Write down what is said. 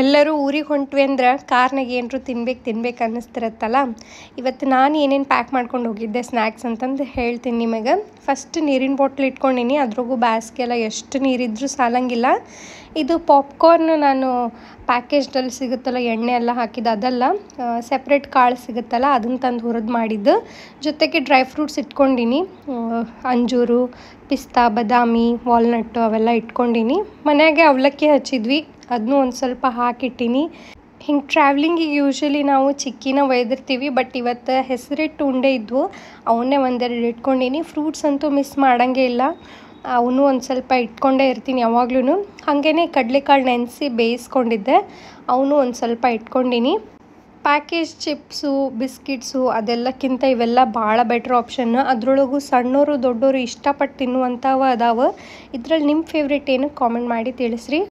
ಎಲ್ಲರೂ ಊರಿಗೆ ಹೊಂಟ್ವಿ ಅಂದ್ರೆ ಕಾರ್ನಾಗ ಏನರು ತಿನ್ಬೇಕು ತಿನ್ಬೇಕು ಅನ್ನಿಸ್ತಿರತ್ತಲ್ಲ ಇವತ್ತು ನಾನು ಏನೇನು ಪ್ಯಾಕ್ ಮಾಡ್ಕೊಂಡು ಹೋಗಿದ್ದೆ ಸ್ನ್ಯಾಕ್ಸ್ ಅಂತಂದು ಹೇಳ್ತೀನಿ ನಿಮಗೆ ಫಸ್ಟ್ ನೀರಿನ ಬಾಟ್ಲ್ ಇಟ್ಕೊಂಡಿನಿ ಅದ್ರಾಗೂ ಎಲ್ಲ ಎಷ್ಟು ನೀರಿದ್ರೂ ಸಾಲಂಗಿಲ್ಲ ಇದು ಪಾಪ್ಕಾರ್ನ್ ನಾನು ಪ್ಯಾಕೇಜ್ದಲ್ಲಿ ಸಿಗುತ್ತಲ್ಲ ಎಣ್ಣೆ ಎಲ್ಲ ಹಾಕಿದ್ದು ಅದೆಲ್ಲ ಸೆಪ್ರೇಟ್ ಕಾಳು ಸಿಗುತ್ತಲ್ಲ ಅದನ್ನು ತಂದು ಹುರಿದು ಮಾಡಿದ್ದು ಜೊತೆಗೆ ಡ್ರೈ ಫ್ರೂಟ್ಸ್ ಇಟ್ಕೊಂಡಿನಿ ಅಂಜೂರು ಪಿಸ್ತಾ ಬದಾಮಿ ವಾಲ್ನಟ್ಟು ಅವೆಲ್ಲ ಇಟ್ಕೊಂಡಿನಿ ಮನೆಯಾಗೆ ಅವಲಕ್ಕಿ ಹಚ್ಚಿದ್ವಿ ಅದನ್ನೂ ಒಂದು ಸ್ವಲ್ಪ ಹಾಕಿಟ್ಟೀನಿ ಹಿಂಗೆ ಟ್ರಾವ್ಲಿಂಗಿಗೆ ಯೂಶ್ವಲಿ ನಾವು ಚಿಕ್ಕಿನ ಒಯ್ದಿರ್ತೀವಿ ಬಟ್ ಇವತ್ತು ಹೆಸರಿಟ್ಟು ಉಂಡೆ ಇದ್ವು ಅವನ್ನೇ ಒಂದೆರಡು ಇಟ್ಕೊಂಡಿನಿ ಫ್ರೂಟ್ಸ್ ಅಂತೂ ಮಿಸ್ ಮಾಡೋಂಗೆ ಇಲ್ಲ ಅವನು ಒಂದು ಸ್ವಲ್ಪ ಇಟ್ಕೊಂಡೇ ಇರ್ತೀನಿ ಯಾವಾಗ್ಲೂ ಹಾಗೇ ಕಡಲೆಕಾಳು ನೆನೆಸಿ ಬೇಯಿಸ್ಕೊಂಡಿದ್ದೆ ಅವನು ಒಂದು ಸ್ವಲ್ಪ ಇಟ್ಕೊಂಡಿನಿ ಪ್ಯಾಕೇಜ್ ಚಿಪ್ಸು ಬಿಸ್ಕಿಟ್ಸು ಅದೆಲ್ಲಕ್ಕಿಂತ ಇವೆಲ್ಲ ಭಾಳ ಬೆಟ್ರ್ ಆಪ್ಷನ್ ಅದರೊಳಗೂ ಸಣ್ಣವರು ದೊಡ್ಡವರು ಇಷ್ಟಪಟ್ಟು ತಿನ್ನುವಂಥವು ಅದಾವೆ ಇದರಲ್ಲಿ ನಿಮ್ಮ ಫೇವ್ರೇಟ್ ಏನು ಕಾಮೆಂಟ್ ಮಾಡಿ ತಿಳಿಸ್ರಿ